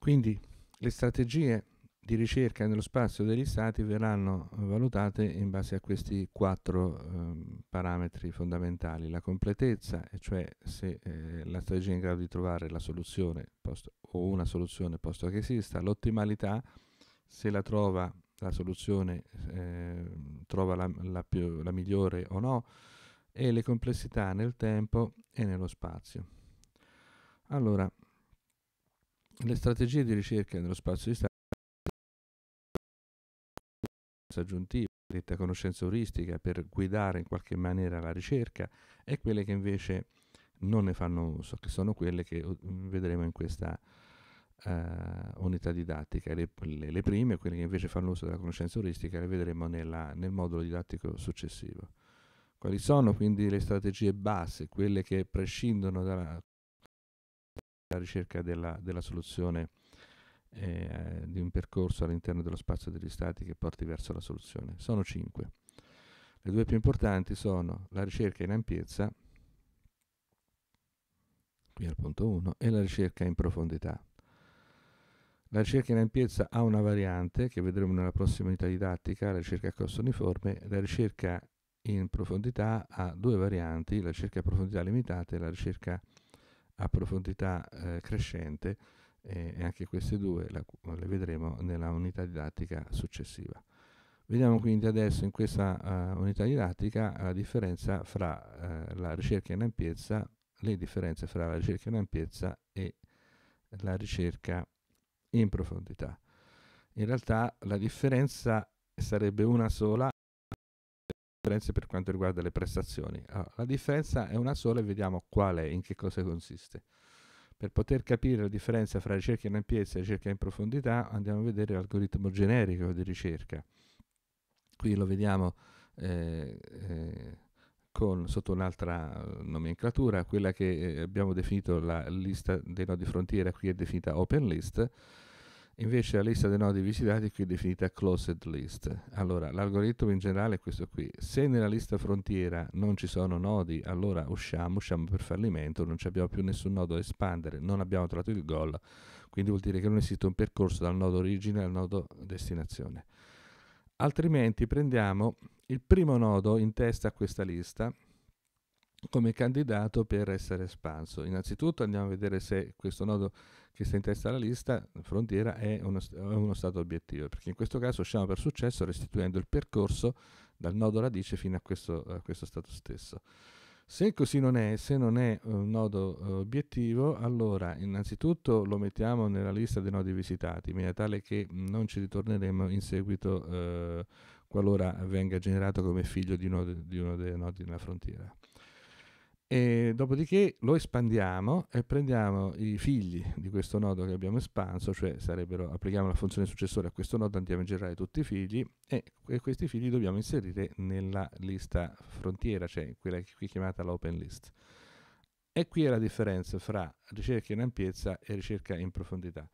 Quindi le strategie di ricerca nello spazio degli stati verranno valutate in base a questi quattro eh, parametri fondamentali. La completezza, cioè se eh, la strategia è in grado di trovare la soluzione posto, o una soluzione posto che esista, l'ottimalità, se la trova la soluzione, eh, trova la, la, più, la migliore o no, e le complessità nel tempo e nello spazio. Allora, le strategie di ricerca nello spazio di Stato aggiuntiva, detta conoscenza euristica, per guidare in qualche maniera la ricerca e quelle che invece non ne fanno uso, che sono quelle che uh, vedremo in questa uh, unità didattica. Le, le, le, prime, quelle che invece fanno uso della conoscenza euristica, le vedremo nella, nel modulo didattico successivo. Quali sono quindi le strategie base, quelle che prescindono dalla la ricerca della, della soluzione eh, di un percorso all'interno dello spazio degli stati che porti verso la soluzione. Sono cinque. Le due più importanti sono la ricerca in ampiezza, qui al punto 1, e la ricerca in profondità. La ricerca in ampiezza ha una variante che vedremo nella prossima unità didattica, la ricerca a costo uniforme, la ricerca in profondità ha due varianti, la ricerca a profondità limitata e la ricerca a profondità eh, crescente eh, e anche queste due la, le vedremo nella unità didattica successiva. Vediamo quindi adesso in questa uh, unità didattica la differenza fra uh, la ricerca in ampiezza, le differenze fra la ricerca in ampiezza e la ricerca in profondità. In realtà la differenza sarebbe una sola differenze per quanto riguarda le prestazioni. Allora, ah, la differenza è una sola e vediamo qual è, in che cosa consiste. Per poter capire la differenza fra ricerca in ampiezza e ricerca in profondità andiamo a vedere l'algoritmo generico di ricerca. Qui lo vediamo eh, eh, con, sotto un'altra nomenclatura, quella che eh, abbiamo definito la lista dei nodi frontiera, qui è definita open list, Invece la lista dei nodi visitati è qui definita closed list. Allora, l'algoritmo in generale è questo qui. Se nella lista frontiera non ci sono nodi, allora usciamo, usciamo per fallimento, non abbiamo più nessun nodo da espandere, non abbiamo trovato il goal, quindi vuol dire che non esiste un percorso dal nodo origine al nodo destinazione. Altrimenti prendiamo il primo nodo in testa a questa lista come candidato per essere espanso. Innanzitutto andiamo a vedere se questo nodo che sta in testa alla lista, Frontiera è uno, è uno stato obiettivo, perché in questo caso usciamo per successo restituendo il percorso dal nodo radice fino a questo, a questo stato stesso. Se così non è, se non è un nodo eh, obiettivo, allora innanzitutto lo mettiamo nella lista dei nodi visitati, in maniera tale che non ci ritorneremo in seguito uh, qualora venga generato come figlio di uno, di uno dei nodi nella frontiera. E dopodiché lo espandiamo e prendiamo i figli di questo nodo che abbiamo espanso, cioè applichiamo la funzione successore a questo nodo, andiamo a generare tutti i figli e, e questi figli li dobbiamo inserire nella lista frontiera, cioè quella qui chiamata l'open list. E qui è la differenza fra ricerca in ampiezza e ricerca in profondità.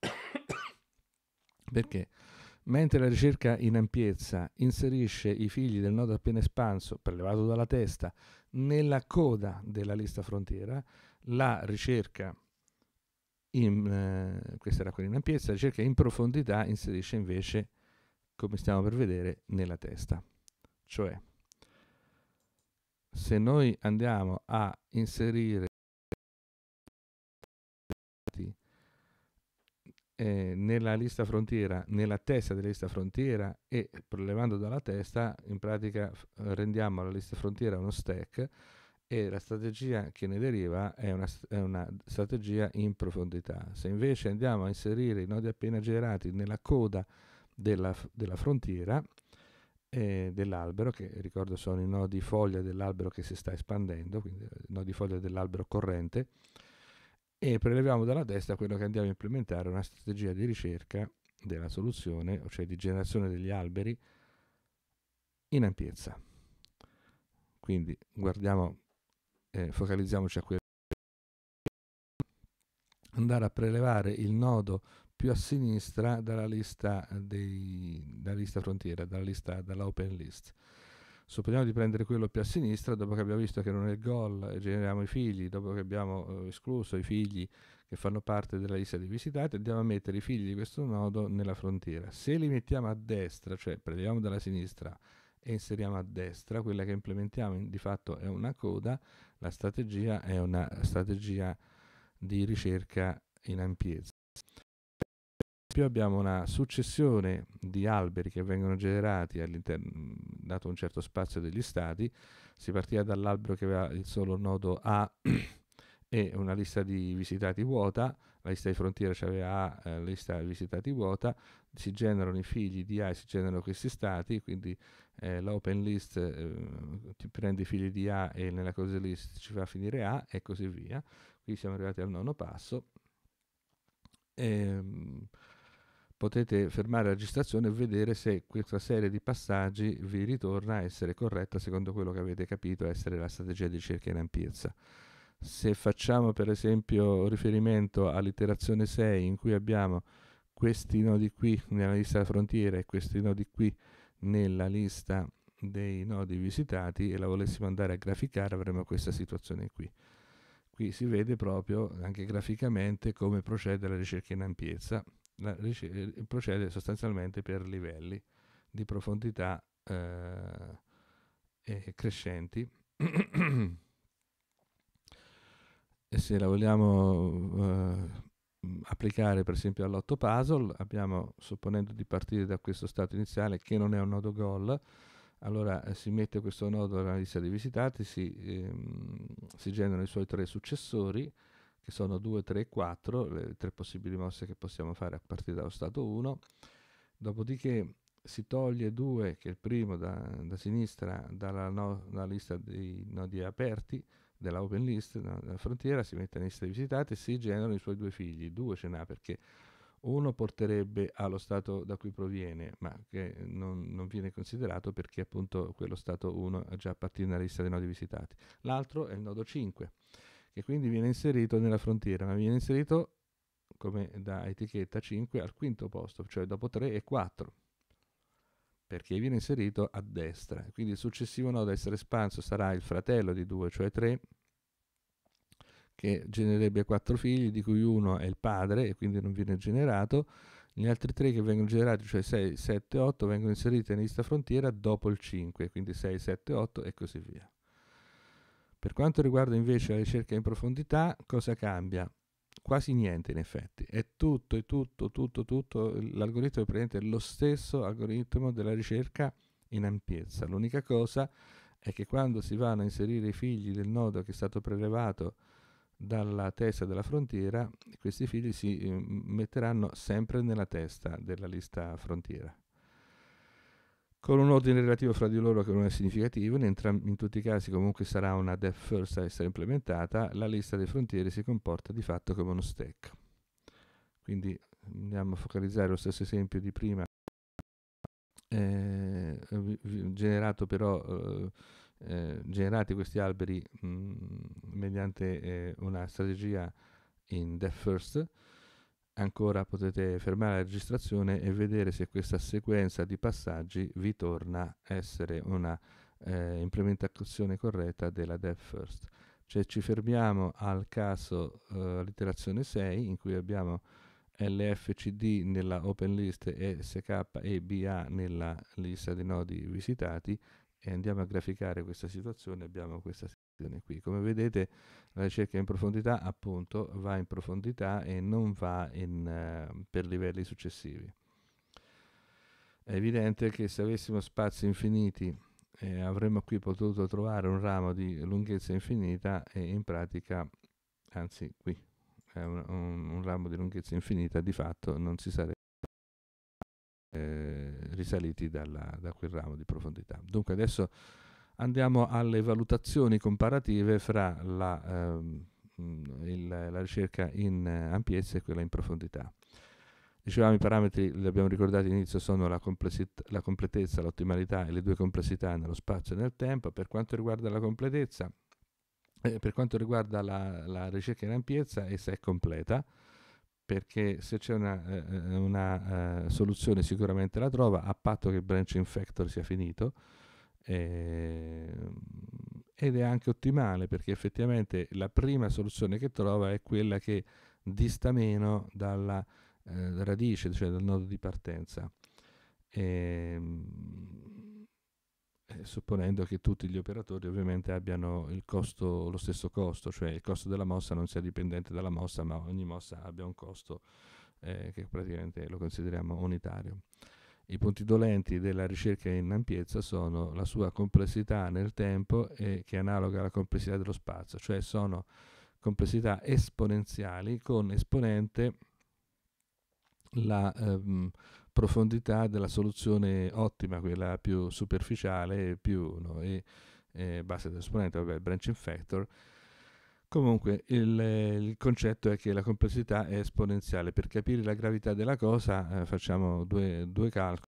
Perché? Mentre la ricerca in ampiezza inserisce i figli del nodo appena espanso, prelevato dalla testa, nella coda della lista frontiera la ricerca in, eh, questa era quella in ampiezza, la ricerca in profondità inserisce invece, come stiamo per vedere, nella testa. Cioè, se noi andiamo a inserire eh, nella lista frontiera, nella testa della lista frontiera e prelevando dalla testa, in pratica rendiamo la lista frontiera uno stack e la strategia che ne deriva è una, è una strategia in profondità. Se invece andiamo a inserire i nodi appena generati nella coda della, della frontiera, eh, dell'albero, che ricordo sono i nodi foglia dell'albero che si sta espandendo, quindi i eh, nodi foglia dell'albero corrente, e preleviamo dalla destra quello che andiamo a implementare, una strategia di ricerca della soluzione, cioè di generazione degli alberi in ampiezza. Quindi guardiamo, eh, focalizziamoci a quello andare a prelevare il nodo più a sinistra dalla lista, dei, dalla lista frontiera, dalla, lista, dalla open list supponiamo di prendere quello più a sinistra, dopo che abbiamo visto che non è il gol e generiamo i figli, dopo che abbiamo eh, escluso i figli che fanno parte della lista di visitati, andiamo a mettere i figli di questo nodo nella frontiera. Se li mettiamo a destra, cioè prendiamo dalla sinistra e inseriamo a destra, quella che implementiamo in, di fatto è una coda, la strategia è una strategia di ricerca in ampiezza esempio abbiamo una successione di alberi che vengono generati all'interno, dato un certo spazio degli stati, si partiva dall'albero che aveva il solo nodo A e una lista di visitati vuota, la lista di frontiera aveva A, eh, lista di visitati vuota, si generano i figli di A e si generano questi stati, quindi eh, l'open list eh, ti prende i figli di A e nella cose list ci fa finire A e così via. Qui siamo arrivati al nono passo. Ehm, potete fermare la registrazione e vedere se questa serie di passaggi vi ritorna a essere corretta secondo quello che avete capito essere la strategia di ricerca in ampiezza. Se facciamo per esempio riferimento all'iterazione 6 in cui abbiamo questi nodi qui nella lista della frontiera e questi nodi qui nella lista dei nodi visitati e la volessimo andare a graficare avremo questa situazione qui. Qui si vede proprio anche graficamente come procede la ricerca in ampiezza rice- eh, procede sostanzialmente per livelli di profondità eh, crescenti. e se la vogliamo eh, applicare per esempio all'otto puzzle, abbiamo, supponendo di partire da questo stato iniziale che non è un nodo goal, allora eh, si mette questo nodo nella lista dei visitati, si, ehm, si generano i suoi tre successori, che sono 2, 3 e 4, le tre possibili mosse che possiamo fare a partire dallo stato 1, dopodiché si toglie 2, che è il primo da, da sinistra, dalla, no, dalla lista dei nodi aperti, della open list, della frontiera, si mette in lista di visitati e si generano i suoi due figli, due ce n'ha perché uno porterebbe allo stato da cui proviene, ma che non, non, viene considerato perché appunto quello stato 1 già appartiene alla lista dei nodi visitati. L'altro è il nodo 5 che quindi viene inserito nella frontiera, ma viene inserito come da etichetta 5 al quinto posto, cioè dopo 3 e 4, perché viene inserito a destra. Quindi il successivo nodo a essere espanso sarà il fratello di 2, cioè 3, che genererebbe 4 figli, di cui uno è il padre e quindi non viene generato. Gli altri 3 che vengono generati, cioè 6, 7, 8, vengono inseriti in lista frontiera dopo il 5, quindi 6, 7, 8 e così via. Per quanto riguarda invece la ricerca in profondità, cosa cambia? Quasi niente in effetti, è tutto, è tutto, tutto, tutto, l'algoritmo è praticamente lo stesso algoritmo della ricerca in ampiezza. L'unica cosa è che quando si vanno a inserire i figli del nodo che è stato prelevato dalla testa della frontiera, questi figli si eh, metteranno sempre nella testa della lista frontiera con un ordine relativo fra di loro che non è significativo, in, entram- in tutti i casi comunque sarà una death first a essere implementata, la lista dei frontiere si comporta di fatto come uno stack. Quindi andiamo a focalizzare lo stesso esempio di prima, eh, generato però, eh, eh, generati questi alberi mh, mm, mediante eh, una strategia in death first, Ancora potete fermare la registrazione e vedere se questa sequenza di passaggi vi torna essere una eh, implementazione corretta della Dev First. Cioè ci fermiamo al caso eh, all'iterazione 6 in cui abbiamo LFCD nella open list e SKEBA nella lista dei nodi visitati e andiamo a graficare questa situazione, abbiamo questa Qui. Come vedete la ricerca in profondità appunto va in profondità e non va in, uh, per livelli successivi. È evidente che se avessimo spazi infiniti eh, avremmo qui potuto trovare un ramo di lunghezza infinita e in pratica, anzi qui, un, un, un, ramo di lunghezza infinita di fatto non si sarebbe eh, risaliti dalla, da quel ramo di profondità. Dunque adesso andiamo alle valutazioni comparative fra la, ehm, il, la ricerca in eh, ampiezza e quella in profondità. Dicevamo i parametri, li abbiamo ricordati all'inizio, sono la, la completezza, l'ottimalità e le due complessità nello spazio e nel tempo. Per quanto riguarda la completezza, eh, per quanto riguarda la, la, ricerca in ampiezza, essa è completa, perché se c'è una, eh, eh una eh, soluzione sicuramente la trova, a patto che il branching factor sia finito eh, ed è anche ottimale perché effettivamente la prima soluzione che trova è quella che dista meno dalla eh, radice, cioè dal nodo di partenza. E, ehm, eh, supponendo che tutti gli operatori ovviamente abbiano costo, lo stesso costo, cioè il costo della mossa non sia dipendente dalla mossa, ma ogni mossa abbia un costo eh, che praticamente lo consideriamo unitario. I punti dolenti della ricerca in ampiezza sono la sua complessità nel tempo e che è analoga alla complessità dello spazio, cioè sono complessità esponenziali con esponente la ehm, profondità della soluzione ottima, quella più superficiale più no, e eh, base dell'esponente, vabbè, branching factor, Comunque il, eh, il, concetto è che la complessità è esponenziale. Per capire la gravità della cosa eh, facciamo due, due calcoli.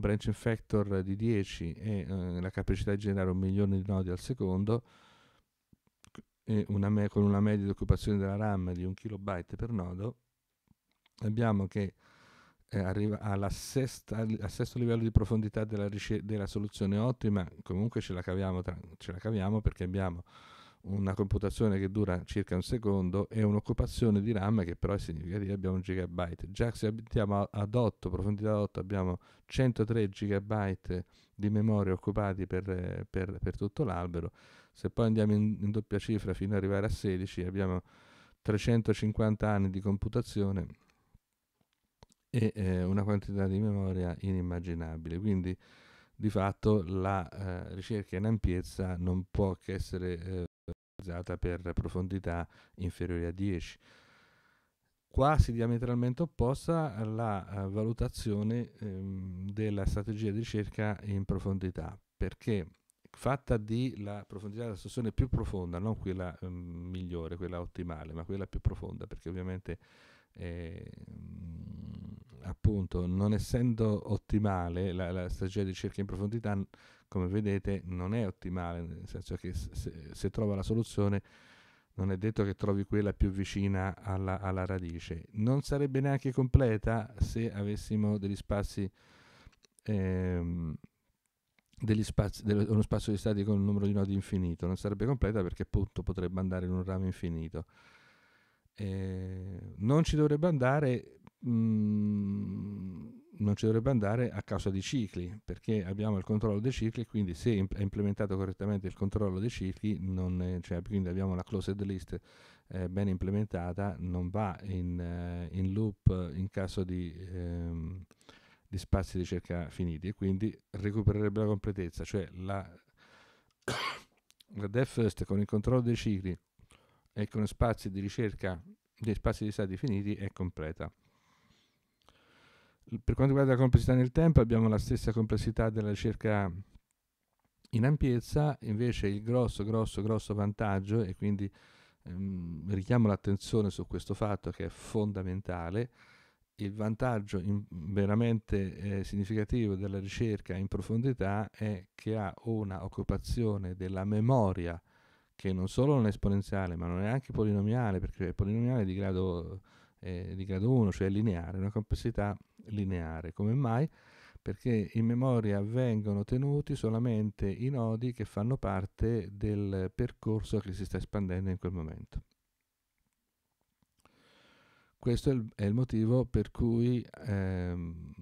branch factor di 10 e eh, la capacità di generare un milione di nodi al secondo una me- con una media di occupazione della RAM di 1 kilobyte per nodo abbiamo che eh, arriva alla sesta, al sesto livello di profondità della, rice- della soluzione ottima comunque ce la caviamo, tra- ce la caviamo perché abbiamo una computazione che dura circa un secondo e un'occupazione di RAM che però è significativa, abbiamo un gigabyte. Già se abitiamo ad 8, profondità 8, abbiamo 103 gigabyte di memoria occupati per, per, per tutto l'albero. Se poi andiamo in, in, doppia cifra fino ad arrivare a 16, abbiamo 350 anni di computazione e eh, una quantità di memoria inimmaginabile. Quindi di fatto la eh, ricerca in ampiezza non può che essere eh, caratterizzata per profondità inferiori a 10. Quasi diametralmente opposta alla eh, valutazione ehm, della strategia di ricerca in profondità, perché fatta di la profondità della stazione più profonda, non quella mh, ehm, migliore, quella ottimale, ma quella più profonda, perché ovviamente eh, appunto non essendo ottimale la, la strategia di ricerca in profondità come vedete non è ottimale, nel senso che se, se trova la soluzione non è detto che trovi quella più vicina alla, alla, radice. Non sarebbe neanche completa se avessimo degli spazi, ehm, degli spazi dello, uno spazio di stati con un numero di nodi infinito. Non sarebbe completa perché appunto potrebbe andare in un ramo infinito. Eh, non ci dovrebbe andare Mm, non ci dovrebbe andare a causa di cicli, perché abbiamo il controllo dei cicli, quindi se è implementato correttamente il controllo dei cicli, è, cioè, quindi abbiamo la closed list eh, ben implementata, non va in, eh, in loop in caso di, ehm, di spazi di ricerca finiti e quindi recupererebbe la completezza, cioè la, la dev first con il controllo dei cicli e con spazi di ricerca, dei spazi di stati finiti è completa per quanto riguarda la complessità nel tempo abbiamo la stessa complessità della ricerca in ampiezza, invece il grosso, grosso, grosso vantaggio, e quindi ehm, richiamo l'attenzione su questo fatto che è fondamentale, il vantaggio veramente eh, significativo della ricerca in profondità è che ha una occupazione della memoria che non solo non è esponenziale, ma non è anche polinomiale, perché è polinomiale di grado, eh, di grado 1, cioè lineare, una complessità lineare. Come mai? Perché in memoria vengono tenuti solamente i nodi che fanno parte del percorso che si sta espandendo in quel momento. Questo è il, è il motivo per cui ehm,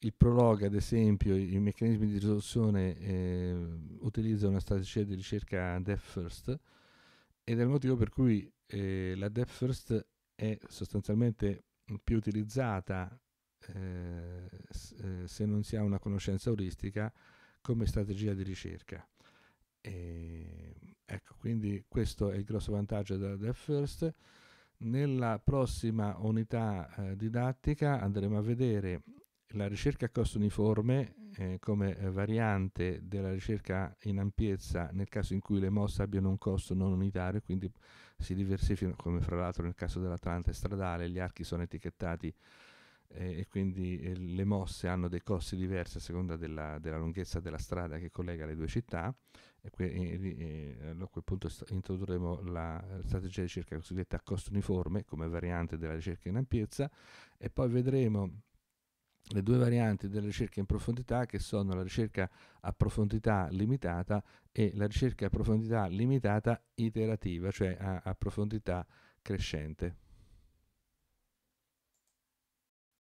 il prologa, ad esempio, i, i meccanismi di risoluzione eh, utilizzano una strategia di ricerca depth first ed è il motivo per cui eh, la depth first è sostanzialmente più utilizzata eh, eh, se non si ha una conoscenza auristica come strategia di ricerca. E, ecco, quindi questo è il grosso vantaggio della Deaf Nella prossima unità eh, didattica andremo a vedere la ricerca a costo uniforme eh, come variante della ricerca in ampiezza nel caso in cui le mosse abbiano un costo non unitario, quindi si diversificano, come fra l'altro nel caso dell'Atlante stradale, gli archi sono etichettati eh, e quindi eh, le mosse hanno dei costi diversi a seconda della, della, lunghezza della strada che collega le due città e, que- e, e a quel punto st- introdurremo la eh, strategia di ricerca cosiddetta a costo uniforme come variante della ricerca in ampiezza e poi vedremo le due varianti della ricerca in profondità che sono la ricerca a profondità limitata e la ricerca a profondità limitata iterativa, cioè a, a profondità crescente.